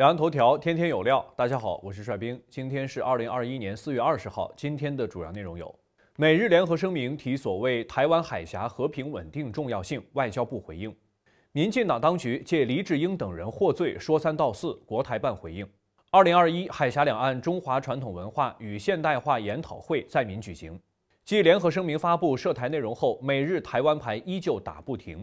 两岸头条，天天有料。大家好，我是帅兵。今天是二零二一年四月二十号。今天的主要内容有：美日联合声明提所谓台湾海峡和平稳定重要性，外交部回应；民进党当局借黎智英等人获罪说三道四，国台办回应。二零二一海峡两岸中华传统文化与现代化研讨会在民举行。继联合声明发布涉台内容后，美日台湾牌依旧打不停。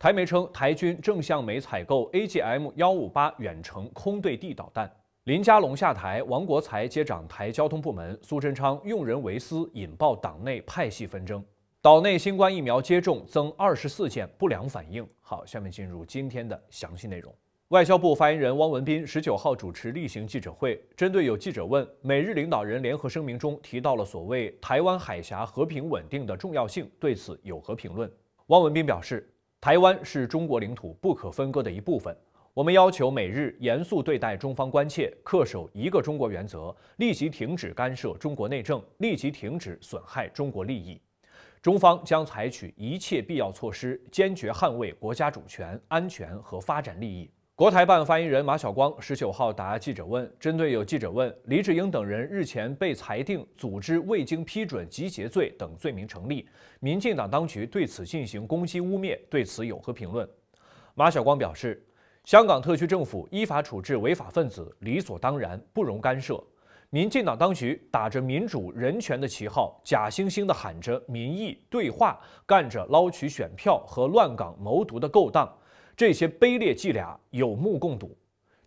台媒称，台军正向美采购 AGM 幺五八远程空对地导弹。林佳龙下台，王国才接掌台交通部门。苏贞昌用人为私，引爆党内派系纷争。岛内新冠疫苗接种增二十四件不良反应。好，下面进入今天的详细内容。外交部发言人汪文斌十九号主持例行记者会，针对有记者问，美日领导人联合声明中提到了所谓台湾海峡和平稳定的重要性，对此有何评论？汪文斌表示。台湾是中国领土不可分割的一部分。我们要求美日严肃对待中方关切，恪守一个中国原则，立即停止干涉中国内政，立即停止损害中国利益。中方将采取一切必要措施，坚决捍卫国家主权、安全和发展利益。国台办发言人马晓光十九号答记者问，针对有记者问李志英等人日前被裁定组织未经批准集结罪等罪名成立，民进党当局对此进行攻击污蔑，对此有何评论？马晓光表示，香港特区政府依法处置违法分子，理所当然，不容干涉。民进党当局打着民主人权的旗号，假惺惺地喊着民意对话，干着捞取选票和乱港谋独的勾当。这些卑劣伎俩有目共睹，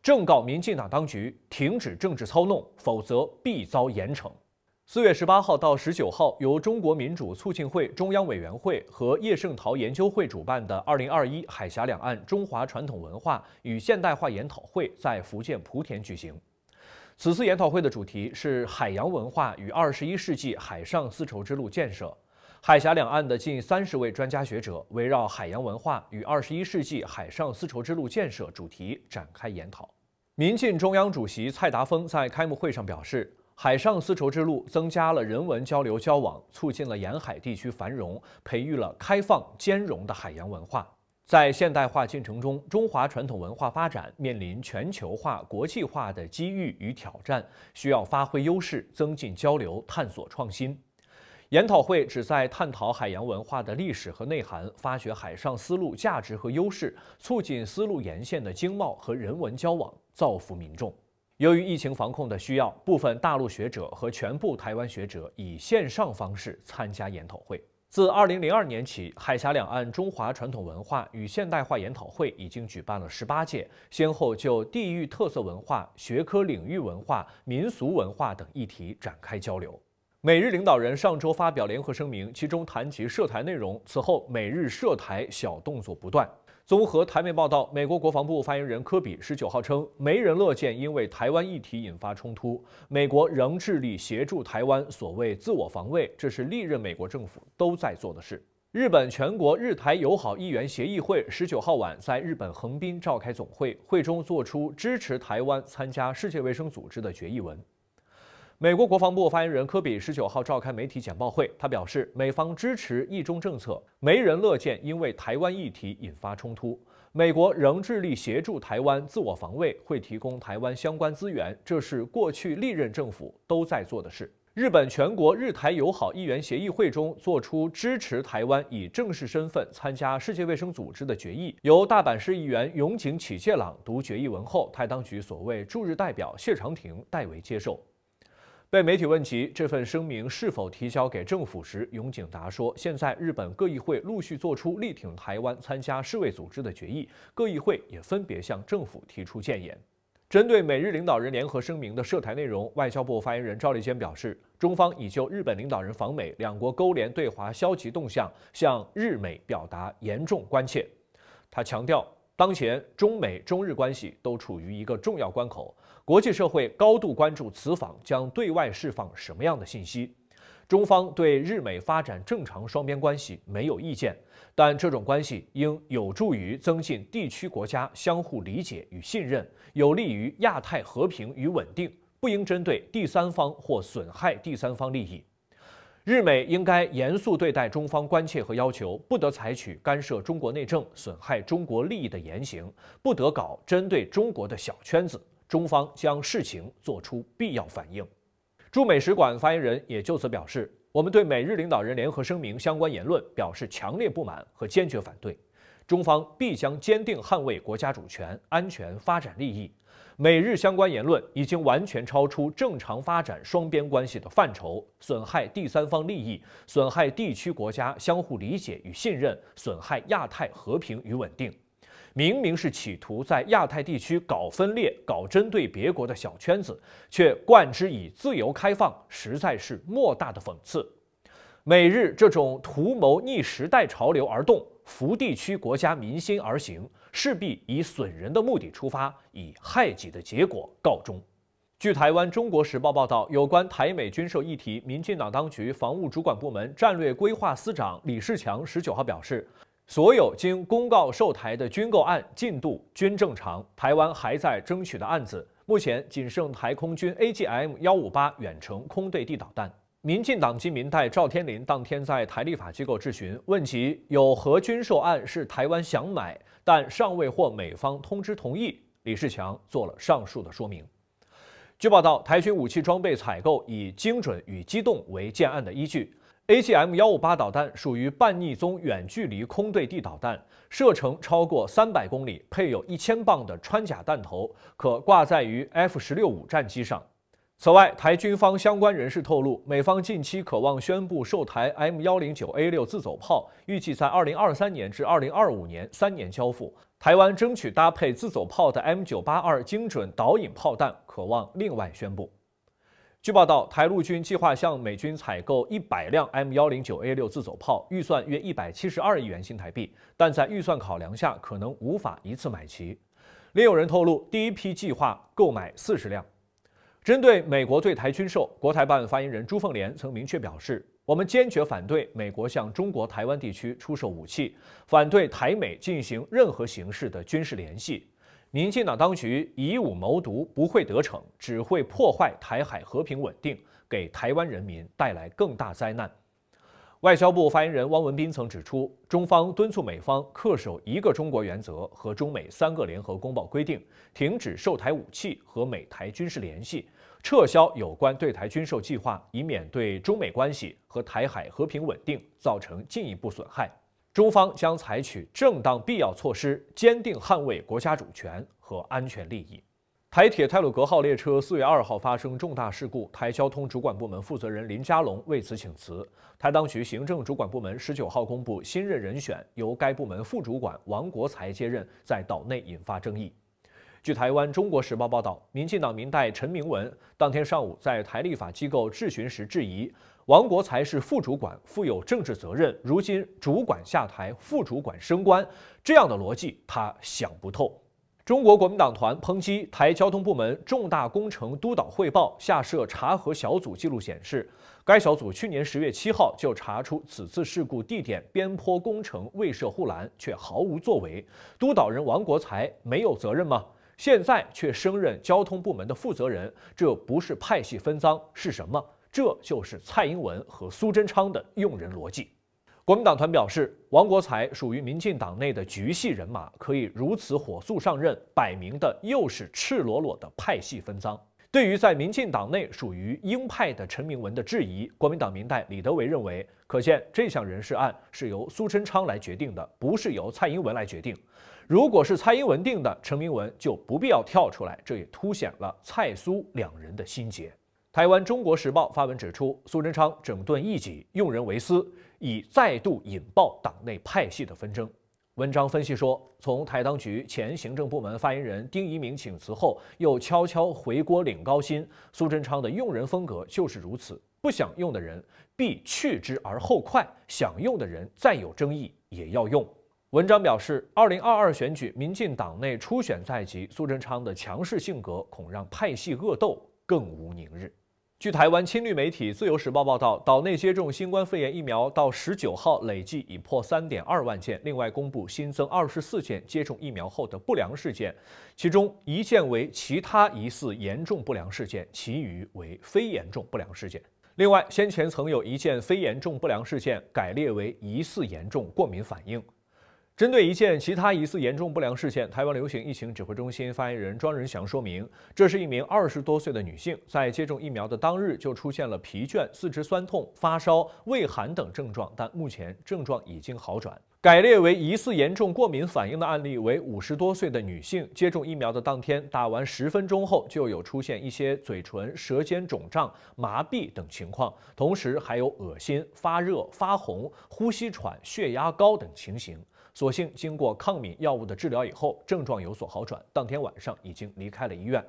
正告民进党当局停止政治操弄，否则必遭严惩。四月十八号到十九号，由中国民主促进会中央委员会和叶圣陶研究会主办的“二零二一海峡两岸中华传统文化与现代化研讨会”在福建莆田举行。此次研讨会的主题是海洋文化与二十一世纪海上丝绸之路建设。海峡两岸的近三十位专家学者围绕海洋文化与二十一世纪海上丝绸之路建设主题展开研讨。民进中央主席蔡达峰在开幕会上表示，海上丝绸之路增加了人文交流交往，促进了沿海地区繁荣，培育了开放兼容的海洋文化。在现代化进程中，中华传统文化发展面临全球化、国际化的机遇与挑战，需要发挥优势，增进交流，探索创新。研讨会旨在探讨海洋文化的历史和内涵，发掘海上丝路价值和优势，促进丝路沿线的经贸和人文交往，造福民众。由于疫情防控的需要，部分大陆学者和全部台湾学者以线上方式参加研讨会。自二零零二年起，海峡两岸中华传统文化与现代化研讨会已经举办了十八届，先后就地域特色文化、学科领域文化、民俗文化等议题展开交流。美日领导人上周发表联合声明，其中谈及涉台内容。此后，美日涉台小动作不断。综合台媒报道，美国国防部发言人科比十九号称，没人乐见因为台湾议题引发冲突。美国仍致力协助台湾所谓自我防卫，这是历任美国政府都在做的事。日本全国日台友好议员协议会十九号晚在日本横滨召开总会，会中作出支持台湾参加世界卫生组织的决议文。美国国防部发言人科比十九号召开媒体简报会，他表示，美方支持一中政策，没人乐见因为台湾议题引发冲突。美国仍致力协助台湾自我防卫，会提供台湾相关资源，这是过去历任政府都在做的事。日本全国日台友好议员协议会中做出支持台湾以正式身份参加世界卫生组织的决议，由大阪市议员永井启介朗读决议文后，台当局所谓驻日代表谢长廷代为接受。被媒体问及这份声明是否提交给政府时，永井达说：“现在日本各议会陆续做出力挺台湾参加世卫组织的决议，各议会也分别向政府提出建言。”针对美日领导人联合声明的涉台内容，外交部发言人赵立坚表示，中方已就日本领导人访美、两国勾连对华消极动向向日美表达严重关切。他强调，当前中美、中日关系都处于一个重要关口。国际社会高度关注此访将对外释放什么样的信息。中方对日美发展正常双边关系没有意见，但这种关系应有助于增进地区国家相互理解与信任，有利于亚太和平与稳定，不应针对第三方或损害第三方利益。日美应该严肃对待中方关切和要求，不得采取干涉中国内政、损害中国利益的言行，不得搞针对中国的小圈子。中方将事情做出必要反应。驻美使馆发言人也就此表示，我们对美日领导人联合声明相关言论表示强烈不满和坚决反对。中方必将坚定捍卫国家主权、安全、发展利益。美日相关言论已经完全超出正常发展双边关系的范畴，损害第三方利益，损害地区国家相互理解与信任，损害亚太和平与稳定。明明是企图在亚太地区搞分裂、搞针对别国的小圈子，却冠之以自由开放，实在是莫大的讽刺。美日这种图谋逆时代潮流而动、服地区国家民心而行，势必以损人的目的出发，以害己的结果告终。据台湾《中国时报》报道，有关台美军售议题，民进党当局防务主管部门战略规划司长李世强十九号表示。所有经公告售台的军购案进度均正常，台湾还在争取的案子，目前仅剩台空军 A G M 幺五八远程空对地导弹。民进党基民代赵天林当天在台立法机构质询，问及有何军售案是台湾想买但尚未获美方通知同意，李世强做了上述的说明。据报道，台军武器装备采购以精准与机动为建案的依据。A G M 幺五八导弹属于半逆踪远距离空对地导弹，射程超过三百公里，配有一千磅的穿甲弹头，可挂载于 F 十六五战机上。此外，台军方相关人士透露，美方近期渴望宣布售台 M 幺零九 A 六自走炮，预计在二零二三年至二零二五年三年交付。台湾争取搭配自走炮的 M 九八二精准导引炮弹，渴望另外宣布。据报道，台陆军计划向美军采购一百辆 M 幺零九 A 六自走炮，预算约一百七十二亿元新台币，但在预算考量下，可能无法一次买齐。另有人透露，第一批计划购买四十辆。针对美国对台军售，国台办发言人朱凤莲曾明确表示：“我们坚决反对美国向中国台湾地区出售武器，反对台美进行任何形式的军事联系。”民进党当局以武谋独不会得逞，只会破坏台海和平稳定，给台湾人民带来更大灾难。外交部发言人汪文斌曾指出，中方敦促美方恪守一个中国原则和中美三个联合公报规定，停止售台武器和美台军事联系，撤销有关对台军售计划，以免对中美关系和台海和平稳定造成进一步损害。中方将采取正当必要措施，坚定捍卫国家主权和安全利益。台铁太鲁阁号列车四月二号发生重大事故，台交通主管部门负责人林佳龙为此请辞。台当局行政主管部门十九号公布新任人选，由该部门副主管王国才接任，在岛内引发争议。据台湾《中国时报》报道，民进党民代陈明文当天上午在台立法机构质询时质疑。王国才是副主管，负有政治责任。如今主管下台，副主管升官，这样的逻辑他想不透。中国国民党团抨击台交通部门重大工程督导汇报下设查核小组记录显示，该小组去年十月七号就查出此次事故地点边坡工程未设护栏，却毫无作为。督导人王国才没有责任吗？现在却升任交通部门的负责人，这不是派系分赃是什么？这就是蔡英文和苏贞昌的用人逻辑。国民党团表示，王国才属于民进党内的局系人马，可以如此火速上任，摆明的又是赤裸裸的派系分赃。对于在民进党内属于鹰派的陈明文的质疑，国民党明代李德维认为，可见这项人事案是由苏贞昌来决定的，不是由蔡英文来决定。如果是蔡英文定的，陈明文就不必要跳出来，这也凸显了蔡苏两人的心结。台湾《中国时报》发文指出，苏贞昌整顿异己、用人为私，已再度引爆党内派系的纷争。文章分析说，从台当局前行政部门发言人丁一明请辞后，又悄悄回锅领高薪，苏贞昌的用人风格就是如此：不想用的人必去之而后快，想用的人再有争议也要用。文章表示，二零二二选举、民进党内初选在即，苏贞昌的强势性格恐让派系恶斗更无宁日。据台湾亲绿媒体《自由时报》报道，岛内接种新冠肺炎疫苗到十九号累计已破三点二万件，另外公布新增二十四件接种疫苗后的不良事件，其中一件为其他疑似严重不良事件，其余为非严重不良事件。另外，先前曾有一件非严重不良事件改列为疑似严重过敏反应。针对一件其他疑似严重不良事件，台湾流行疫情指挥中心发言人庄仁祥说明，这是一名二十多岁的女性，在接种疫苗的当日就出现了疲倦、四肢酸痛、发烧、畏寒等症状，但目前症状已经好转。改列为疑似严重过敏反应的案例为五十多岁的女性，接种疫苗的当天打完十分钟后就有出现一些嘴唇、舌尖肿胀、麻痹等情况，同时还有恶心、发热、发红、呼吸喘、血压高等情形。所幸经过抗敏药物的治疗以后，症状有所好转。当天晚上已经离开了医院，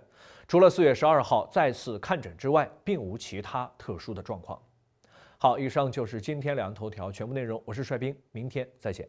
除了四月十二号再次看诊之外，并无其他特殊的状况。好，以上就是今天两头条全部内容。我是帅兵，明天再见。